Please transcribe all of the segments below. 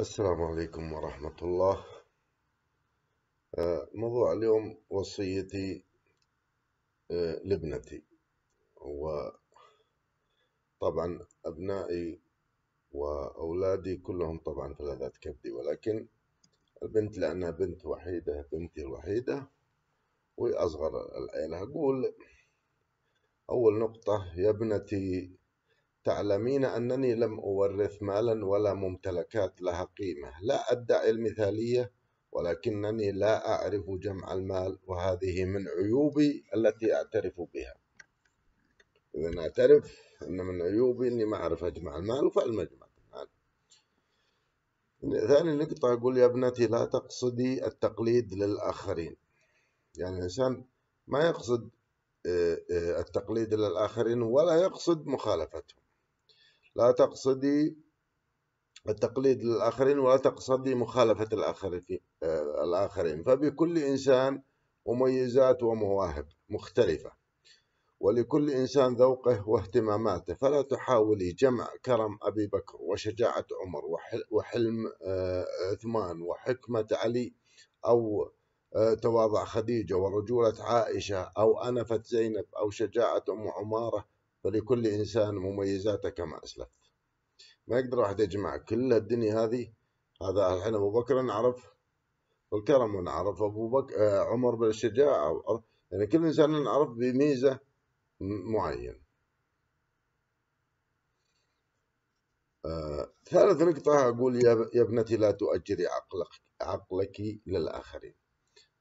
السلام عليكم ورحمة الله آه، موضوع اليوم وصيتي آه، لابنتي وطبعا أبنائي وأولادي كلهم طبعا في كبدي ولكن البنت لأنها بنت وحيدة بنتي الوحيدة وأصغر العيلة أقول أول نقطة يا ابنتي تعلمين أنني لم أورث مالا ولا ممتلكات لها قيمة لا أدعي المثالية ولكنني لا أعرف جمع المال وهذه من عيوبي التي أعترف بها إذا أعترف أن من عيوبي أني ما أعرف أجمع المال وفعلا أجمع المال ثاني نقطة أقول يا ابنتي لا تقصدي التقليد للآخرين يعني الإنسان ما يقصد آه، آه، التقليد للآخرين ولا يقصد مخالفتهم لا تقصدي التقليد للآخرين ولا تقصدي مخالفة آه، الآخرين فبكل إنسان مميزات ومواهب مختلفة ولكل إنسان ذوقه واهتماماته فلا تحاولي جمع كرم أبي بكر وشجاعة عمر وحلم آه، عثمان وحكمة علي أو آه، تواضع خديجة ورجولة عائشة أو أنفة زينب أو شجاعة أم عمارة فلكل إنسان مميزاته كما أسلفت ما يقدر واحد يجمع كل الدنيا هذه هذا الحين أبو بكر نعرف والكرم ونعرف أبو بكر آه، عمر بالشجاعة يعني كل إنسان نعرف بميزة معين آه، ثالث نقطة أقول يا ابنتي لا تؤجري عقلك عقلك للآخرين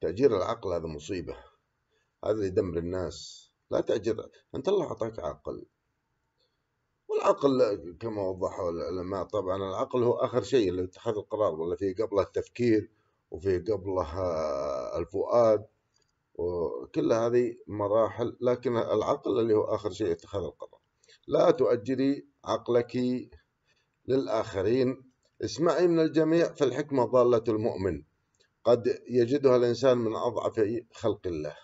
تأجير العقل هذا مصيبة هذا يدمر الناس لا تعجب أنت الله أعطاك عقل والعقل كما وضحوا العلماء طبعا العقل هو آخر شيء اللي اتخذ القرار ولا في قبله التفكير وفي قبله الفؤاد وكل هذه مراحل لكن العقل اللي هو آخر شيء اتخذ القرار لا تؤجري عقلك للآخرين اسمعي من الجميع فالحكمة ضالة المؤمن قد يجدها الإنسان من أضعف خلق الله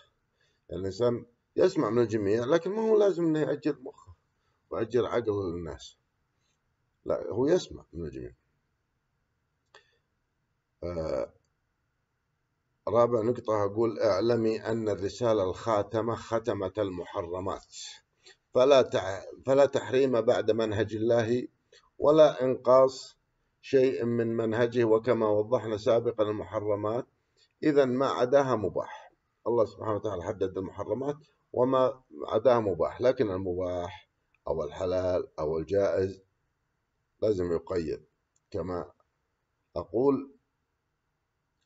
الإنسان يسمع من الجميع لكن ما هو لازم انه يأجر مخه ويأجر عقله للناس لا هو يسمع من الجميع آه رابع نقطة أقول اعلمي أن الرسالة الخاتمة ختمة المحرمات فلا فلا تحريم بعد منهج الله ولا إنقاص شيء من منهجه وكما وضحنا سابقا المحرمات إذا ما عداها مباح الله سبحانه وتعالى حدد المحرمات وما عداه مباح لكن المباح أو الحلال أو الجائز لازم يقيد كما أقول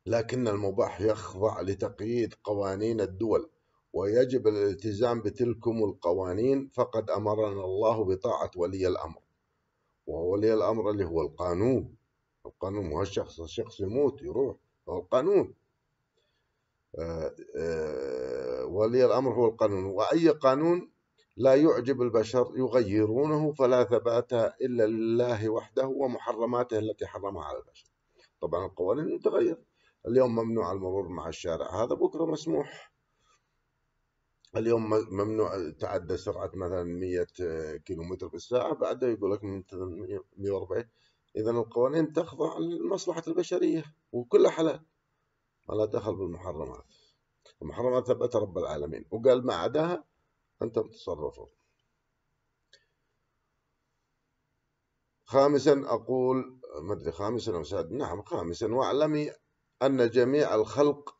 لكن المباح يخضع لتقييد قوانين الدول ويجب الالتزام بتلكم القوانين فقد أمرنا الله بطاعة ولي الأمر وهو ولي الأمر اللي هو القانون القانون مو الشخص الشخص يموت يروح هو القانون آه، آه، ولي الأمر هو القانون وأي قانون لا يعجب البشر يغيرونه فلا ثبات إلا لله وحده ومحرماته التي حرمها على البشر طبعا القوانين تتغير اليوم ممنوع المرور مع الشارع هذا بكرة مسموح اليوم ممنوع تعدى سرعة مثلا 100 في بالساعة بعده يقول لك 140 إذا القوانين تخضع لمصلحة البشرية وكلها حلال ما لا دخل بالمحرمات ومحرمات ثبتها رب العالمين وقال ما عداها أنتم تصرفوا خامسا أقول ما أدري خامسا أو سادسا نعم خامسا واعلمي أن جميع الخلق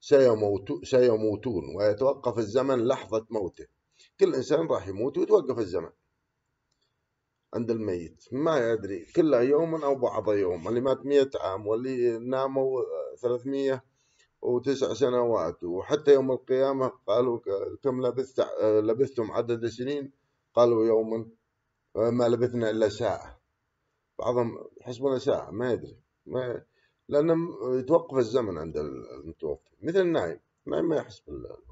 سيموت سيموتون ويتوقف الزمن لحظة موته كل إنسان راح يموت ويتوقف الزمن عند الميت ما يدري كلها يوم أو بعض يوم اللي مات مئة عام واللي ناموا ثلاثمية وتسع سنوات وحتى يوم القيامة قالوا كم لبثت لبثتم عدد سنين قالوا يوما ما لبثنا إلا ساعة بعضهم يحسبون ساعة ما يدري ما لأن يتوقف الزمن عند المتوفي مثل النائم النائم ما يحسب الوقت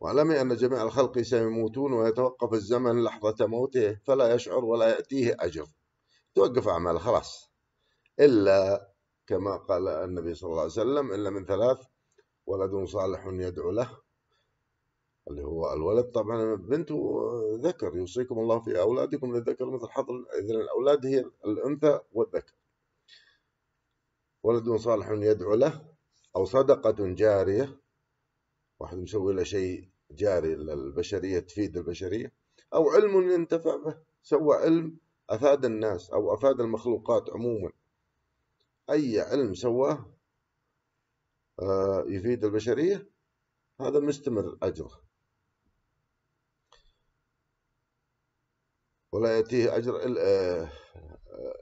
واعلمي أن جميع الخلق سيموتون ويتوقف الزمن لحظة موته فلا يشعر ولا يأتيه أجر توقف أعماله خلاص إلا كما قال النبي صلى الله عليه وسلم إلا من ثلاث ولد صالح يدعو له اللي هو الولد طبعا بنت ذكر يوصيكم الله في أولادكم للذكر مثل حظ إذا الأولاد هي الأنثى والذكر ولد صالح يدعو له أو صدقة جارية واحد مسوي له شيء جاري للبشرية تفيد البشرية أو علم ينتفع به سوى علم أفاد الناس أو أفاد المخلوقات عموما أي علم سواه آه، يفيد البشرية هذا مستمر أجره ولا يأتيه أجر آه،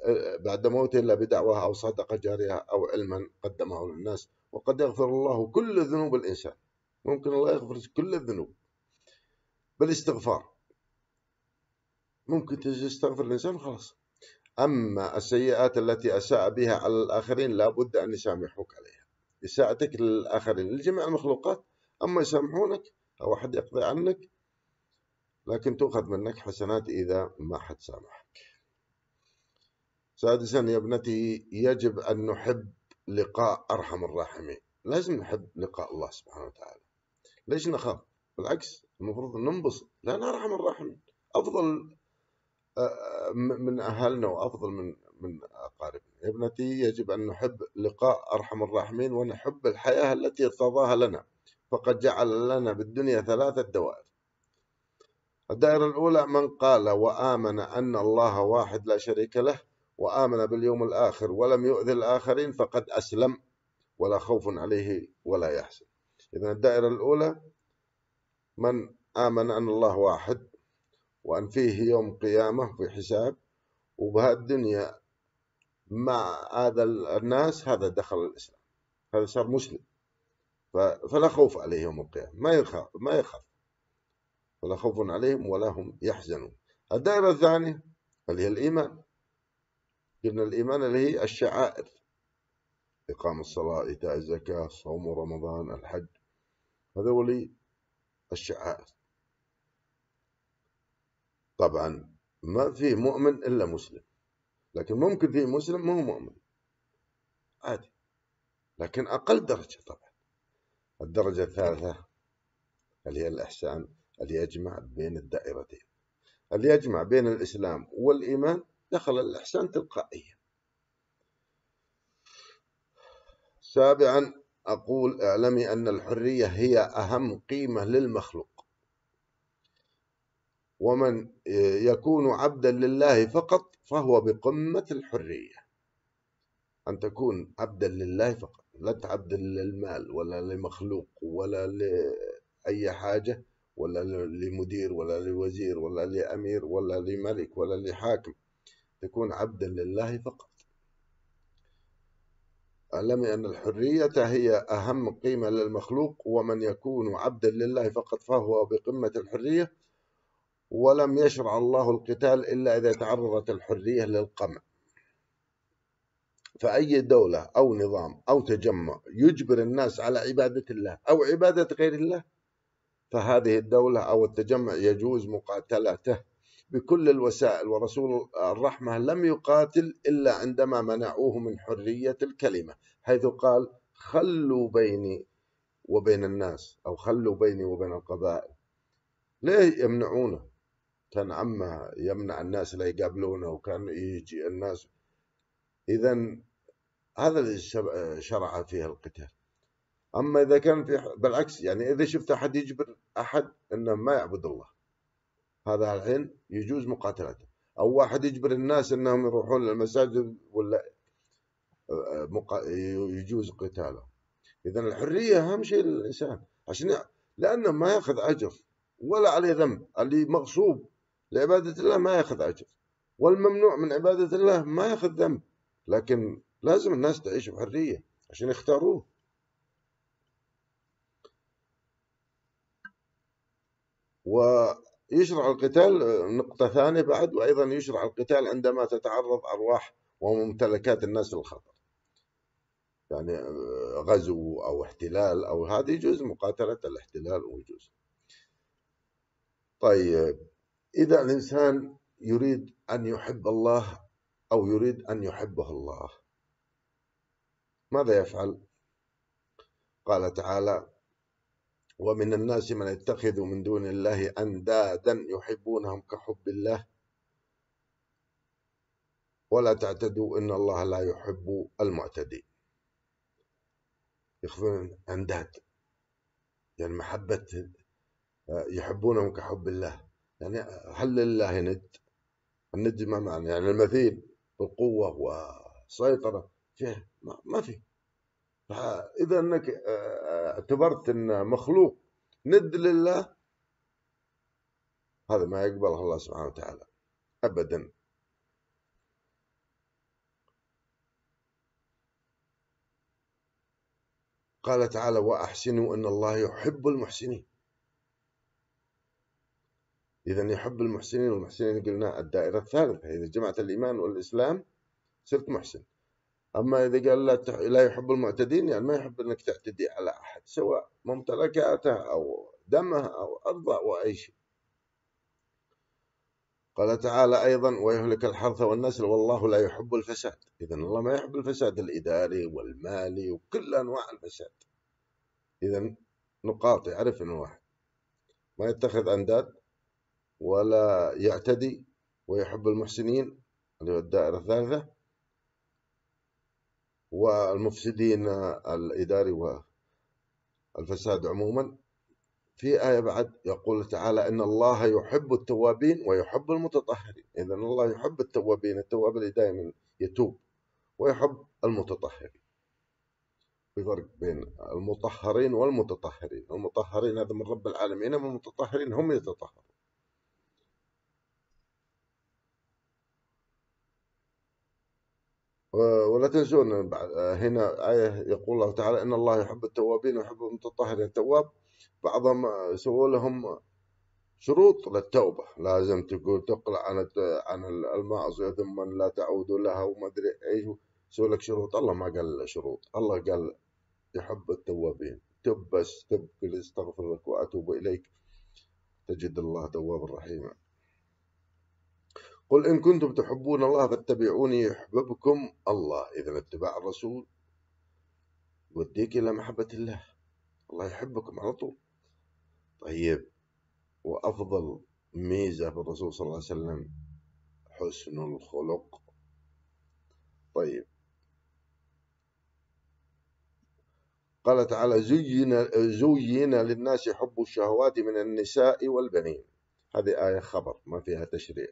آه، بعد موته إلا بدعوة أو صدقة جارية أو علما قدمه للناس وقد يغفر الله كل ذنوب الإنسان ممكن الله يغفر كل الذنوب بالاستغفار ممكن تستغفر الإنسان وخلاص أما السيئات التي أساء بها على الآخرين لا بد أن يسامحوك عليها إساءتك للآخرين لجميع المخلوقات أما يسامحونك أو أحد يقضي عنك لكن تؤخذ منك حسنات إذا ما حد سامحك سادسا يا ابنتي يجب أن نحب لقاء أرحم الراحمين لازم نحب لقاء الله سبحانه وتعالى ليش نخاف بالعكس المفروض ننبسط لأن أرحم الراحمين أفضل من أهلنا وأفضل من من أقاربنا ابنتي يجب أن نحب لقاء أرحم الراحمين ونحب الحياة التي ارتضاها لنا فقد جعل لنا بالدنيا ثلاثة دوائر الدائرة الأولى من قال وآمن أن الله واحد لا شريك له وآمن باليوم الآخر ولم يؤذي الآخرين فقد أسلم ولا خوف عليه ولا يحزن إذا الدائرة الأولى من آمن أن الله واحد وأن فيه يوم قيامة في حساب وبهالدنيا مع هذا الناس هذا دخل الإسلام هذا صار مسلم فلا خوف عليه يوم القيامة ما يخاف ما يخاف ولا خوف عليهم ولا هم يحزنون الدائرة الثانية اللي هي الإيمان قلنا الإيمان اللي هي الشعائر إقام الصلاة إيتاء الزكاة صوم رمضان الحج هذول الشعائر طبعا ما في مؤمن الا مسلم لكن ممكن في مسلم ما هو مؤمن عادي لكن اقل درجه طبعا الدرجه الثالثه اللي هي الاحسان اللي يجمع بين الدائرتين اللي يجمع بين الاسلام والايمان دخل الاحسان تلقائيا سابعا اقول اعلمي ان الحريه هي اهم قيمه للمخلوق ومن آه، يكون عبدا لله فقط فهو بقمة الحرية أن تكون عبدا لله فقط لا تعبد للمال ولا لمخلوق ولا لأي حاجة ولا لمدير ولا لوزير ولا لأمير ولا لملك ولا لحاكم تكون عبدا لله فقط اعلم أن الحرية هي أهم قيمة للمخلوق ومن يكون عبدا لله فقط فهو بقمة الحرية ولم يشرع الله القتال إلا إذا تعرضت الحرية للقمع فأي دولة أو نظام أو تجمع يجبر الناس على عبادة الله أو عبادة غير الله فهذه الدولة أو التجمع يجوز مقاتلته بكل الوسائل ورسول الرحمة لم يقاتل إلا عندما منعوه من حرية الكلمة حيث قال خلوا بيني وبين الناس أو خلوا بيني وبين القبائل ليه يمنعونه كان عمه يمنع الناس لا يقابلونه وكان يجي الناس إذا هذا اللي شرع فيه القتال أما إذا كان في بالعكس يعني إذا شفت أحد يجبر أحد أنه ما يعبد الله هذا الحين يجوز مقاتلته أو واحد يجبر الناس أنهم يروحون للمساجد ولا يجوز قتاله إذا الحرية أهم شيء للإنسان عشان لأنه ما يأخذ أجر ولا عليه ذنب اللي مغصوب لعبادة الله ما ياخذ أجر والممنوع من عبادة الله ما ياخذ ذنب لكن لازم الناس تعيش بحرية عشان يختاروه ويشرع القتال نقطة ثانية بعد وأيضا يشرع القتال عندما تتعرض أرواح وممتلكات الناس للخطر يعني آه، غزو أو احتلال أو هذه جزء مقاتلة الاحتلال وجزء طيب إذا الإنسان يريد أن يحب الله أو يريد أن يحبه الله ماذا يفعل؟ قال تعالى ومن الناس من يتخذ من دون الله أندادا يحبونهم كحب الله ولا تعتدوا إن الله لا يحب المعتدي يخذون أنداد يعني محبة آه، يحبونهم كحب الله يعني هل لله ند الند ما معنى يعني المثيل بالقوة والسيطرة فيه ما في فإذا أنك آه، آه، اعتبرت أن مخلوق ند لله هذا ما يقبله الله سبحانه وتعالى أبدا قال تعالى وأحسنوا أن الله يحب المحسنين إذا يحب المحسنين والمحسنين قلنا الدائرة الثالثة إذا جمعت الإيمان والإسلام صرت محسن أما إذا قال لا, تح... لا يحب المعتدين يعني ما يحب أنك تعتدي على أحد سواء ممتلكاته أو دمه أو أرضه أو أي شيء قال تعالى أيضا ويهلك الحرث والنسل والله لا يحب الفساد إذا الله ما يحب الفساد الإداري والمالي وكل أنواع الفساد إذا نقاط يعرف أنه واحد ما يتخذ أنداد ولا يعتدي ويحب المحسنين اللي هو الدائرة الثالثة والمفسدين الإداري والفساد عموما في آية بعد يقول تعالى إن الله يحب التوابين ويحب المتطهرين إذا الله يحب التوابين التواب اللي دائما يتوب ويحب المتطهرين في فرق بين المطهرين والمتطهرين المطهرين هذا من رب العالمين والمتطهرين المتطهرين هم يتطهرون ولا تنسون آه، هنا آية يقول الله تعالى إن الله يحب التوابين ويحب المتطهرين التواب بعضهم آه، سووا لهم شروط للتوبة لازم تقول تقلع عن عن المعصية ثم لا تعود لها وما أدري إيش سووا لك شروط الله ما قال شروط الله قال يحب التوابين تب بس تب استغفر لك وأتوب إليك تجد الله توابا رحيما قل إن كنتم تحبون الله فاتبعوني يحببكم الله إذا اتباع الرسول يوديك إلى محبة الله الله يحبكم على طول طيب وأفضل ميزة في الرسول صلى الله عليه وسلم حسن الخلق طيب قال تعالى زين زين للناس حب الشهوات من النساء والبنين هذه آية خبر ما فيها تشريع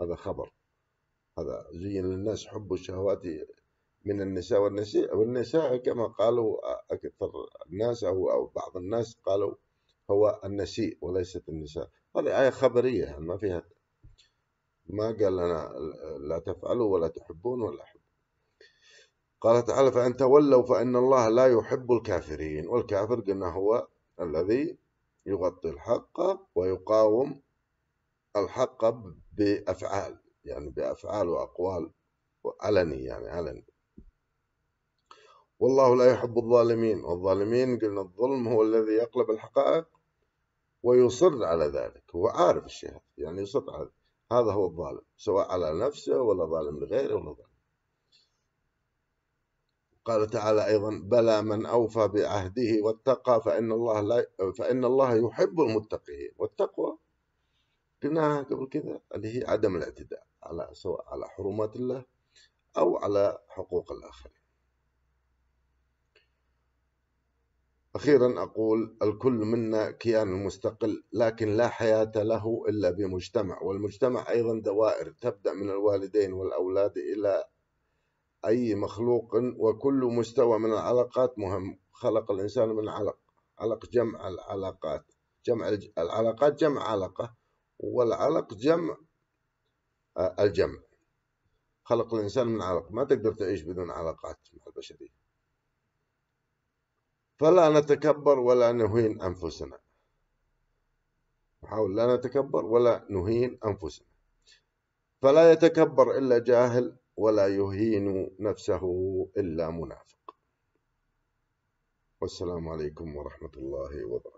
هذا خبر هذا زين للناس حب الشهوات من النساء والنساء والنساء كما قالوا أكثر الناس أو, أو بعض الناس قالوا هو النسيء وليست النساء هذه آية خبرية يعني ما فيها ما قال لنا لا تفعلوا ولا تحبون ولا أحب قال تعالى فأن تولوا فإن الله لا يحب الكافرين والكافر قلنا هو الذي يغطي الحق ويقاوم الحق بأفعال يعني بأفعال وأقوال علني يعني علني والله لا يحب الظالمين والظالمين قلنا الظلم هو الذي يقلب الحقائق ويصر على ذلك هو عارف الشيء هذا يعني يصر على هذا هو الظالم سواء على نفسه ولا ظالم لغيره ولا ظالم قال تعالى أيضا بلى من أوفى بعهده واتقى فإن الله لا فإن الله يحب المتقين والتقوى قلناها قبل كذا اللي هي عدم الاعتداء على سواء على حرمات الله أو على حقوق الآخرين أخيرا أقول الكل منا كيان مستقل لكن لا حياة له إلا بمجتمع والمجتمع أيضا دوائر تبدأ من الوالدين والأولاد إلى أي مخلوق وكل مستوى من العلاقات مهم خلق الإنسان من علق علق جمع العلاقات جمع العلاقات جمع علقة والعلق جمع آه، الجمع خلق الإنسان من علق ما تقدر تعيش بدون علاقات مع البشرية فلا نتكبر ولا نهين أنفسنا نحاول لا نتكبر ولا نهين أنفسنا فلا يتكبر إلا جاهل ولا يهين نفسه إلا منافق والسلام عليكم ورحمة الله وبركاته